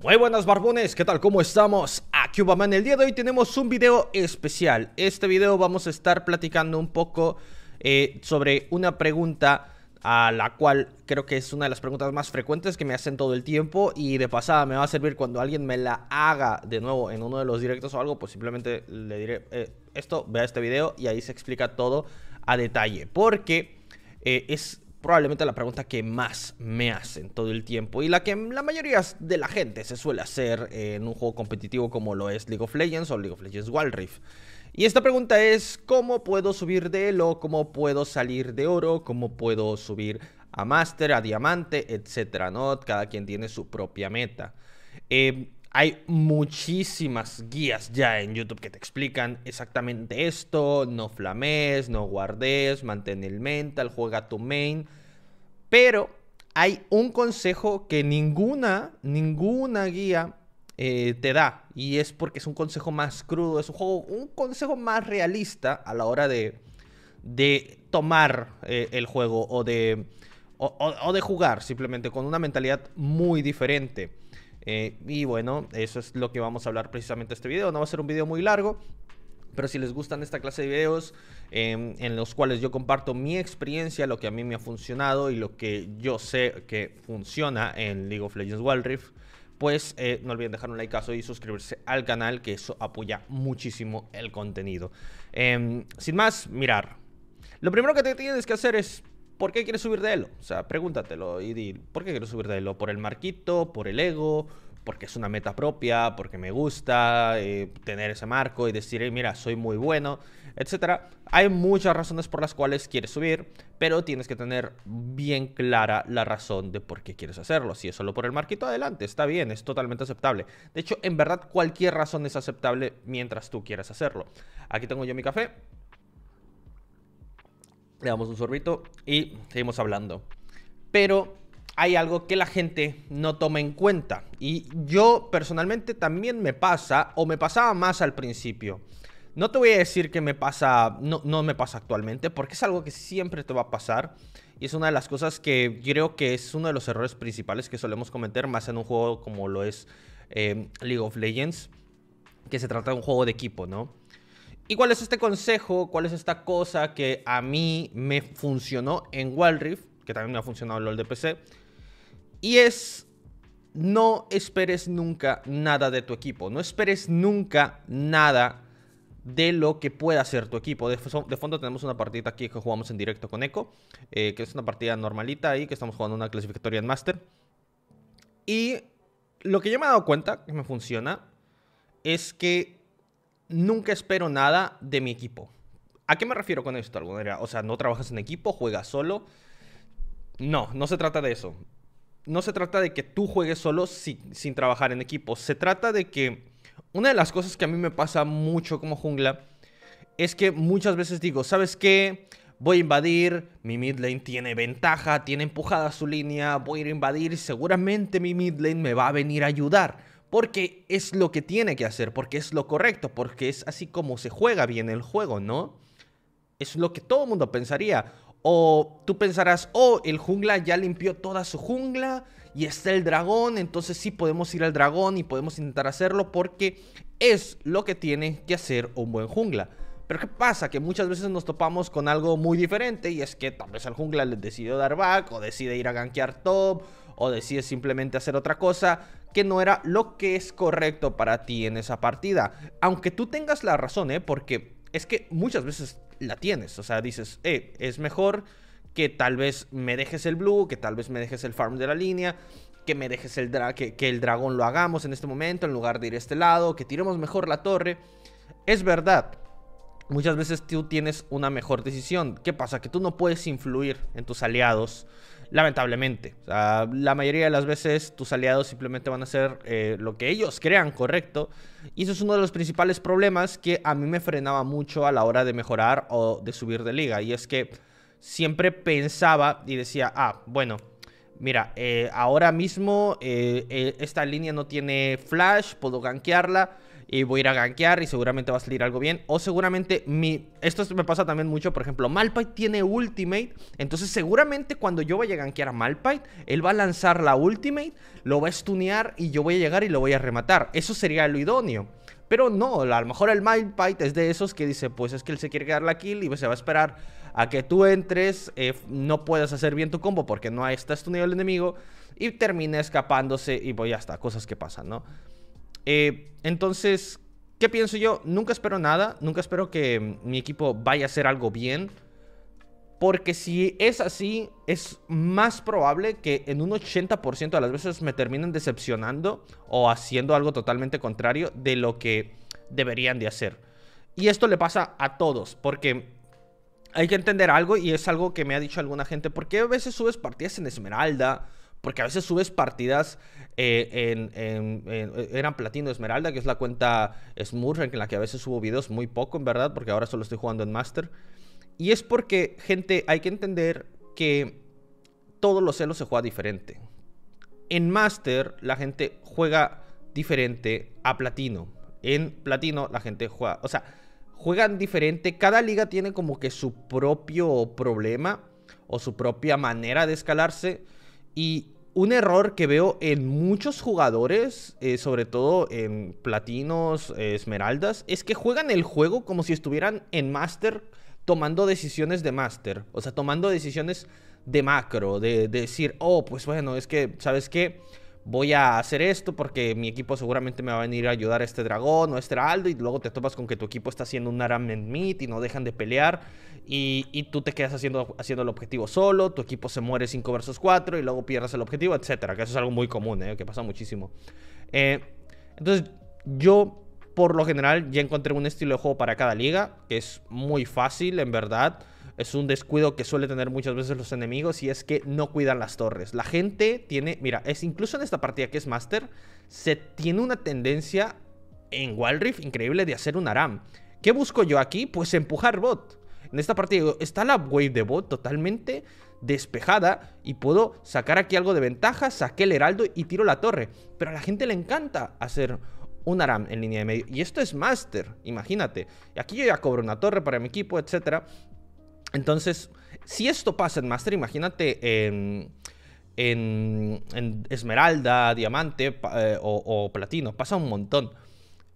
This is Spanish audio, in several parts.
Muy buenas barbones, ¿qué tal? ¿Cómo estamos? Aquí Ubaman, el día de hoy tenemos un video especial Este video vamos a estar platicando un poco eh, sobre una pregunta a la cual creo que es una de las preguntas más frecuentes que me hacen todo el tiempo y de pasada me va a servir cuando alguien me la haga de nuevo en uno de los directos o algo, pues simplemente le diré eh, esto, vea este video y ahí se explica todo a detalle, porque eh, es probablemente la pregunta que más me hacen todo el tiempo y la que la mayoría de la gente se suele hacer en un juego competitivo como lo es League of Legends o League of Legends Wild Rift. Y esta pregunta es, ¿cómo puedo subir de elo? ¿Cómo puedo salir de oro? ¿Cómo puedo subir a Master, a diamante, etcétera? ¿no? Cada quien tiene su propia meta. Em, hay muchísimas guías ya en YouTube que te explican exactamente esto. No flames, no guardes, mantén el mental, juega tu main. Pero hay un consejo que ninguna, ninguna guía eh, te da. Y es porque es un consejo más crudo, es un, juego, un consejo más realista a la hora de, tomar eh, el juego o de, o de jugar simplemente con una mentalidad muy diferente. Eh, y bueno, eso es lo que vamos a hablar precisamente este video. No va a ser un video muy largo, pero si les gustan esta clase de videos em, en los cuales yo comparto mi experiencia, lo que a mí me ha funcionado y lo que yo sé que funciona en League of Legends Wild Rift, pues eh, no olviden dejar un likeazo y suscribirse al canal, que eso apoya muchísimo el contenido. Em, sin más, mirar. Lo primero que te tienes que hacer es ¿por qué quieres subir de Elo? O sea, pregúntatelo y di, ¿por qué quiero subir de Elo? ¿Por el marquito? ¿Por el ego? ¿Porque es una meta propia? ¿Porque me gusta eh, tener ese marco y decir, mira, soy muy bueno? Etcétera. Hay muchas razones por las cuales quieres subir, pero tienes que tener bien clara la razón de por qué quieres hacerlo. Si es solo por el marquito, adelante, está bien, es totalmente aceptable. De hecho, en verdad, cualquier razón es aceptable mientras tú quieras hacerlo. Aquí tengo yo mi café. Le damos un sorbito y seguimos hablando. Pero hay algo que la gente no toma en cuenta. Y yo personalmente también me pasa, o me pasaba más al principio. No te voy a decir que me pasa, no, no me pasa actualmente, porque es algo que siempre te va a pasar. Y es una de las cosas que creo que es uno de los errores principales que solemos cometer, más en un juego como lo es eh, League of Legends, que se trata de un juego de equipo, ¿no? ¿Y cuál es este consejo? ¿Cuál es esta cosa que a mí me funcionó en Wild Que también me ha funcionado en LOL de PC. Y es no esperes nunca nada de tu equipo. No esperes nunca nada de lo que pueda hacer tu equipo. De, fondo tenemos una partida aquí que jugamos en directo con Echo, eh, que es una partida normalita ahí, que estamos jugando una clasificatoria en Master. Y lo que yo me he dado cuenta, que me funciona, es que nunca espero nada de mi equipo. ¿A qué me refiero con esto, O sea, no trabajas en equipo, juegas solo. No, no se trata de eso. No se trata de que tú juegues solo sin, trabajar en equipo. Se trata de que una de las cosas que a mí me pasa mucho como jungla es que muchas veces digo, ¿sabes qué? Voy a invadir, mi mid lane tiene ventaja, tiene empujada su línea, voy a ir a invadir, seguramente mi mid lane me va a venir a ayudar porque es lo que tiene que hacer, porque es lo correcto, porque es así como se juega bien el juego, ¿no? Es lo que todo el mundo pensaría. O tú pensarás, oh, el jungla ya limpió toda su jungla y está el dragón, entonces sí podemos ir al dragón y podemos intentar hacerlo porque es lo que tiene que hacer un buen jungla. Pero ¿qué pasa? Que muchas veces nos topamos con algo muy diferente y es que tal vez al jungla le decidió dar back o decide ir a gankear top o decide simplemente hacer otra cosa que no era lo que es correcto para ti en esa partida. Aunque tú tengas la razón, ¿eh? Porque es que muchas veces la tienes. O sea, dices, eh, es mejor que tal vez me dejes el blue, que tal vez me dejes el farm de la línea, que me dejes el drag. que, que el dragón lo hagamos en este momento en lugar de ir a este lado, que tiremos mejor la torre. Es verdad, muchas veces tú tienes una mejor decisión. ¿Qué pasa? Que tú no puedes influir en tus aliados lamentablemente. la mayoría de las veces tus aliados simplemente van a hacer eh, lo que ellos crean correcto. Y eso es uno de los principales problemas que a mí me frenaba mucho a la hora de mejorar o de subir de liga. Y es que siempre pensaba y decía, ah, bueno, mira, eh, ahora mismo eh, esta línea no tiene flash, puedo gankearla y voy a ir a gankear y seguramente va a salir algo bien. O seguramente mi... Esto me pasa también mucho, por ejemplo, Malphite tiene ultimate, entonces seguramente cuando yo vaya a gankear a Malphite, él va a lanzar la ultimate, lo va a stunear y yo voy a llegar y lo voy a rematar. Eso sería lo idóneo. Pero no, a lo mejor el Malphite es de esos que dice, pues es que él se quiere quedar la kill y se va a esperar a que tú entres, eh, no puedas hacer bien tu combo porque no está stuneado el enemigo y termina escapándose y pues ya está, cosas que pasan, ¿no? Eh, entonces, ¿qué pienso yo? Nunca espero nada, nunca espero que mi equipo vaya a hacer algo bien. Porque si es así, es más probable que en un 80% de las veces me terminen decepcionando o haciendo algo totalmente contrario de lo que deberían de hacer. Y esto le pasa a todos, porque hay que entender algo y es algo que me ha dicho alguna gente. ¿Por qué a veces subes partidas en Esmeralda? Porque a veces subes partidas eh, en, eh, Eran Platino Esmeralda, que es la cuenta Smurf, en la que a veces subo videos muy poco, en verdad, porque ahora solo estoy jugando en Master. Y es porque, gente, hay que entender que todos los celos se juega diferente. En Master, la gente juega diferente a Platino. En Platino, la gente juega. O sea, juegan diferente. Cada liga tiene como que su propio problema o su propia manera de escalarse. Y un error que veo en muchos jugadores, eh, sobre todo en platinos, esmeraldas, es que juegan el juego como si estuvieran en master tomando decisiones de master, o sea, tomando decisiones de macro, de, de decir, oh, pues bueno, es que, ¿sabes qué? voy a hacer esto porque mi equipo seguramente me va a venir a ayudar a este dragón o este aldo y luego te topas con que tu equipo está haciendo un en mid y no dejan de pelear y, tú te quedas haciendo, haciendo el objetivo solo, tu equipo se muere 5 versus 4 y luego pierdes el objetivo, etcétera, que eso es algo muy común, eh, que pasa muchísimo. Eh, entonces yo por lo general ya encontré un estilo de juego para cada liga, que es muy fácil en verdad es un descuido que suele tener muchas veces los enemigos y es que no cuidan las torres. La gente tiene, mira, es incluso en esta partida que es Master, se tiene una tendencia en Wild Rift increíble de hacer un ARAM. ¿Qué busco yo aquí? Pues empujar bot. En esta partida está la wave de bot totalmente despejada y puedo sacar aquí algo de ventaja, saqué el heraldo y tiro la torre. Pero a la gente le encanta hacer un ARAM en línea de medio. Y esto es Master, imagínate. Aquí yo ya cobro una torre para mi equipo, etcétera. Entonces, si esto pasa en Master, imagínate en, Esmeralda, Diamante eh, o, Platino, pasa un montón.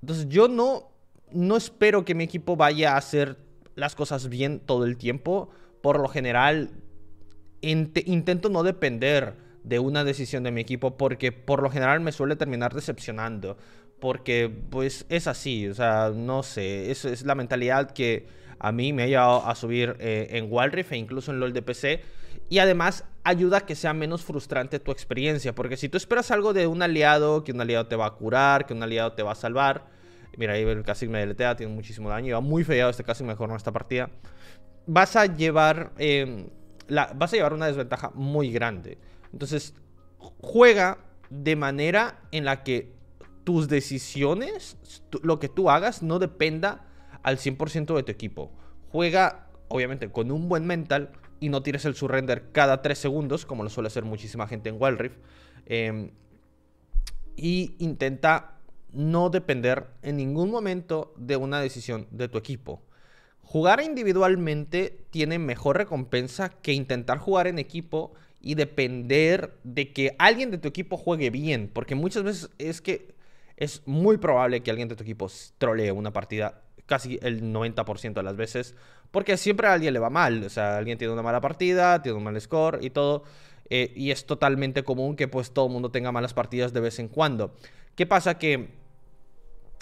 Entonces, yo no, no espero que mi equipo vaya a hacer las cosas bien todo el tiempo. Por lo general, intento no depender de una decisión de mi equipo porque por lo general me suele terminar decepcionando. Porque pues es así, o sea, no sé, eso es la mentalidad que a mí me ha llevado a subir eh, en Walrif e incluso en LOL de PC. Y además ayuda a que sea menos frustrante tu experiencia. Porque si tú esperas algo de un aliado, que un aliado te va a curar, que un aliado te va a salvar. Mira, ahí el me deletea, tiene muchísimo daño. va muy feado este casi mejor no esta partida. Vas a llevar. Eh, vas a llevar una desventaja muy grande. Entonces, juega de manera en la que tus decisiones, lo que tú hagas, no dependa al 100% de tu equipo. Juega, obviamente, con un buen mental y no tires el surrender cada 3 segundos, como lo suele hacer muchísima gente en Wild Rift. Em, y intenta no depender en ningún momento de una decisión de tu equipo. Jugar individualmente tiene mejor recompensa que intentar jugar en equipo y depender de que alguien de tu equipo juegue bien, porque muchas veces es que es muy probable que alguien de tu equipo trolee una partida casi el 90% de las veces, porque siempre a alguien le va mal, o sea, alguien tiene una mala partida, tiene un mal score y todo, eh, y es totalmente común que pues todo el mundo tenga malas partidas de vez en cuando. ¿Qué pasa? Que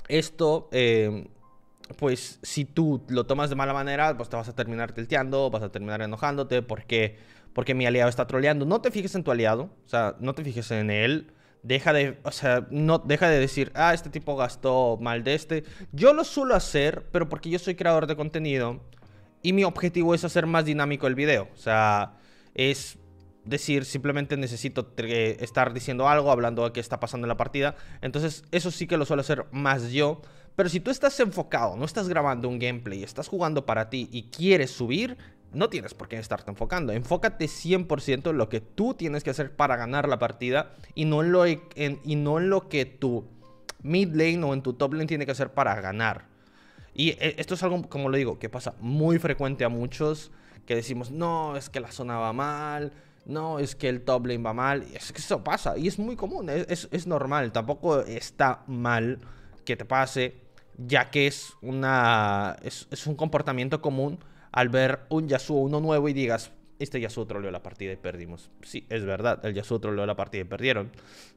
esto... Eh, pues si tú lo tomas de mala manera, pues te vas a terminar tilteando, vas a terminar enojándote porque, porque mi aliado está troleando. No te fijes en tu aliado, o sea, no te fijes en él deja de, o sea, no deja de decir, ah, este tipo gastó mal de este. Yo lo suelo hacer, pero porque yo soy creador de contenido y mi objetivo es hacer más dinámico el video. O sea, es decir, simplemente necesito eh, estar diciendo algo, hablando de qué está pasando en la partida. Entonces, eso sí que lo suelo hacer más yo. Pero si tú estás enfocado, no estás grabando un gameplay, estás jugando para ti y quieres subir, no tienes por qué estarte enfocando. Enfócate 100% en lo que tú tienes que hacer para ganar la partida y no e, en lo, y no lo que tu mid lane o en tu top lane tiene que hacer para ganar. Y eh, esto es algo, como lo digo, que pasa muy frecuente a muchos que decimos, no, es que la zona va mal, no, es que el top lane va mal. Es que eso pasa y es muy común, es, normal. Tampoco está mal que te pase, ya que es, una, es, es un comportamiento común al ver un Yasuo, uno nuevo y digas, este Yasuo troleó la partida y perdimos. Sí, es verdad, el Yasuo troleó la partida y perdieron.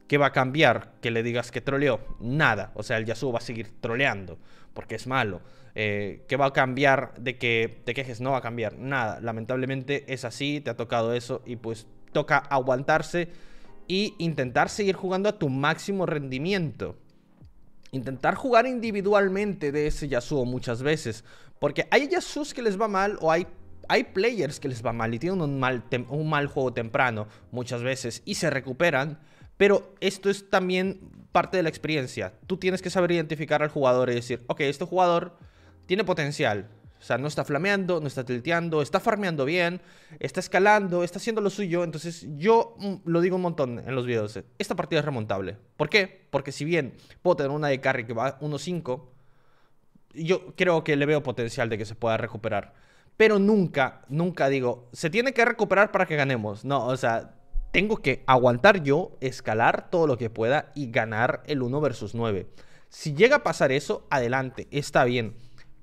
¿Qué va a cambiar que le digas que troleó? Nada, o sea, el Yasuo va a seguir troleando porque es malo. Eh, ¿Qué va a cambiar de que te quejes? No va a cambiar nada. Lamentablemente es así, te ha tocado eso y pues toca aguantarse y intentar seguir jugando a tu máximo rendimiento intentar jugar individualmente de ese Yasuo muchas veces. Porque hay Yasuos que les va mal o hay, hay players que les va mal y tienen un mal, un mal juego temprano muchas veces y se recuperan. Pero esto es también parte de la experiencia. Tú tienes que saber identificar al jugador y decir, ok, este jugador tiene potencial, o sea, no está flameando, no está tilteando, está farmeando bien, está escalando, está haciendo lo suyo. Entonces, yo mm, lo digo un montón en los videos. Eh, esta partida es remontable. ¿Por qué? Porque si bien puedo tener una de carry que va 1-5, yo creo que le veo potencial de que se pueda recuperar. Pero nunca, nunca digo, se tiene que recuperar para que ganemos. No, o sea, tengo que aguantar yo, escalar todo lo que pueda y ganar el 1 versus 9. Si llega a pasar eso, adelante, está bien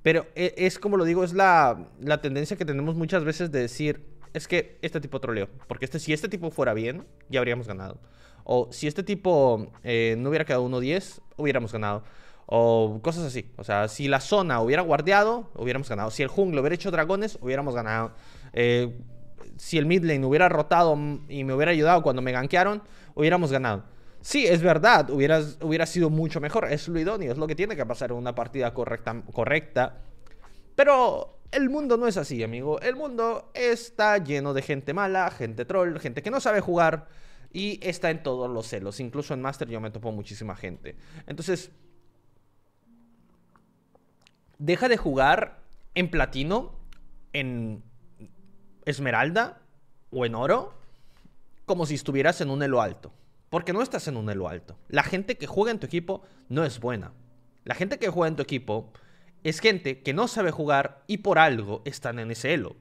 pero e, es como lo digo, es la, tendencia que tenemos muchas veces de decir, es que este tipo troleó. Porque este, si este tipo fuera bien, ya habríamos ganado. O si este tipo eh, no hubiera quedado 1-10, hubiéramos ganado. O cosas así. O sea, si la zona hubiera guardeado, hubiéramos ganado. Si el jungle hubiera hecho dragones, hubiéramos ganado. Eh, si el mid lane hubiera rotado y me hubiera ayudado cuando me gankearon, hubiéramos ganado. Sí, es verdad, hubieras, hubiera sido mucho mejor, es lo idóneo, es lo que tiene que pasar en una partida correcta, correcta. Pero el mundo no es así, amigo. El mundo está lleno de gente mala, gente troll, gente que no sabe jugar y está en todos los celos. Incluso en Master yo me topo muchísima gente. Entonces, deja de jugar en platino, en esmeralda o en oro, como si estuvieras en un helo alto. Porque no estás en un elo alto. La gente que juega en tu equipo no es buena. La gente que juega en tu equipo es gente que no sabe jugar y por algo están en ese elo.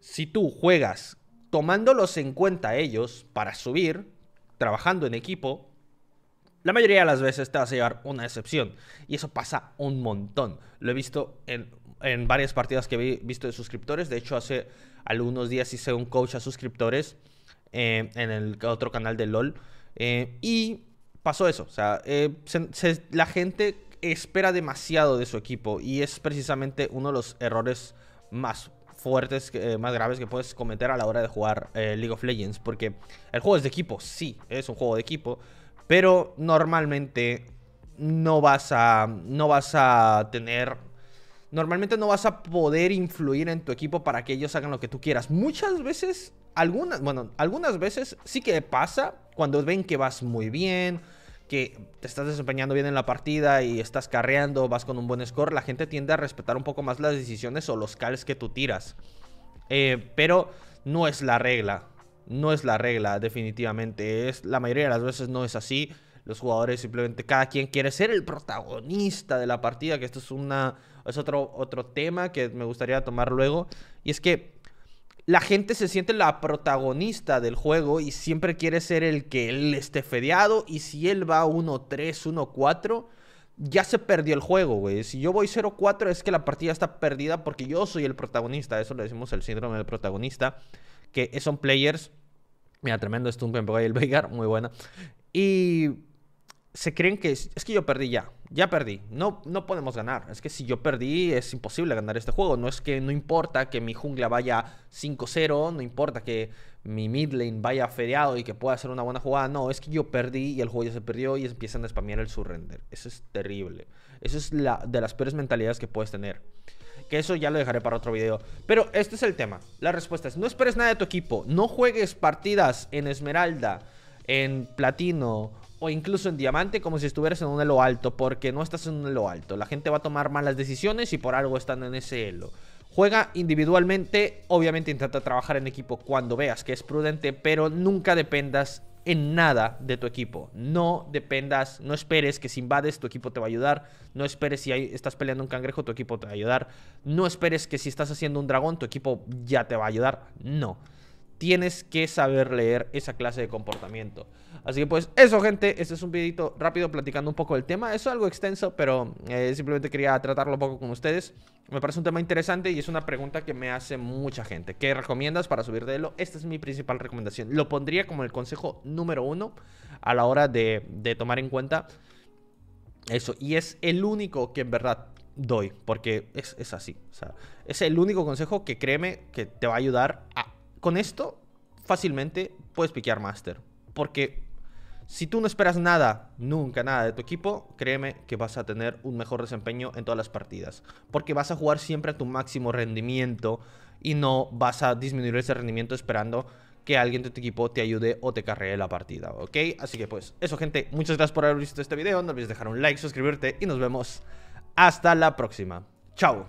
Si tú juegas tomándolos en cuenta ellos para subir, trabajando en equipo, la mayoría de las veces te vas a llevar una excepción. Y eso pasa un montón. Lo he visto en, varias partidas que he visto de suscriptores. De hecho, hace algunos días hice un coach a suscriptores eh, en el otro canal de LOL eh, y pasó eso, o sea, eh, la gente espera demasiado de su equipo y es precisamente uno de los errores más fuertes, eh, más graves que puedes cometer a la hora de jugar League of Legends, porque el juego es de equipo, sí, es un juego de equipo, pero normalmente no vas a, no vas a tener normalmente no vas a poder influir en tu equipo para que ellos hagan lo que tú quieras. Muchas veces algunas, bueno, algunas veces sí que pasa cuando ven que vas muy bien, que te estás desempeñando bien en la partida y estás carreando, vas con un buen score, la gente tiende a respetar un poco más las decisiones o los calls que tú tiras. Eh, pero no es la regla. No es la regla, definitivamente. Es, la mayoría de las veces no es así. Los jugadores simplemente, cada quien quiere ser el protagonista de la partida, que esto es, una, es otro, otro tema que me gustaría tomar luego. Y es que la gente se siente la protagonista del juego y siempre quiere ser el que él esté fedeado. Y si él va 1-3, 1-4, ya se perdió el juego, güey. Si yo voy 0-4 es que la partida está perdida porque yo soy el protagonista. Eso le decimos el síndrome del protagonista. Que son players. Mira, tremendo stun un me ahí el Veigar. Muy buena. Y se creen que es, que yo perdí ya, ya perdí, no, no podemos ganar, es que si yo perdí es imposible ganar este juego, no es que no importa que mi jungla vaya 5-0, no importa que mi mid lane vaya feriado y que pueda hacer una buena jugada, no, es que yo perdí y el juego ya se perdió y empiezan a spamear el surrender, eso es terrible, eso es la, de las peores mentalidades que puedes tener. Que eso ya lo dejaré para otro video. Pero este es el tema. La respuesta es, no esperes nada de tu equipo. No juegues partidas en Esmeralda, en Platino o incluso en diamante como si estuvieras en un elo alto, porque no estás en un elo alto. La gente va a tomar malas decisiones y por algo están en ese elo. Juega individualmente, obviamente intenta trabajar en equipo cuando veas que es prudente, pero nunca dependas en nada de tu equipo. No dependas, no esperes que si invades tu equipo te va a ayudar. No esperes si estás peleando un cangrejo tu equipo te va a ayudar. No esperes que si estás haciendo un dragón tu equipo ya te va a ayudar. No tienes que saber leer esa clase de comportamiento. Así que pues eso gente, este es un videito rápido platicando un poco del tema. Es algo extenso, pero eh, simplemente quería tratarlo un poco con ustedes. Me parece un tema interesante y es una pregunta que me hace mucha gente. ¿Qué recomiendas para subir de elo? Esta es mi principal recomendación. Lo pondría como el consejo número uno a la hora de, tomar en cuenta eso. Y es el único que en verdad doy, porque es, es así. O sea, es el único consejo que créeme que te va a ayudar a con esto fácilmente puedes piquear Master. Porque si tú no esperas nada, nunca nada de tu equipo, créeme que vas a tener un mejor desempeño en todas las partidas. Porque vas a jugar siempre a tu máximo rendimiento y no vas a disminuir ese rendimiento esperando que alguien de tu equipo te ayude o te carree la partida, ¿ok? Así que pues eso, gente. Muchas gracias por haber visto este video. No olvides dejar un like, suscribirte y nos vemos hasta la próxima. ¡Chao!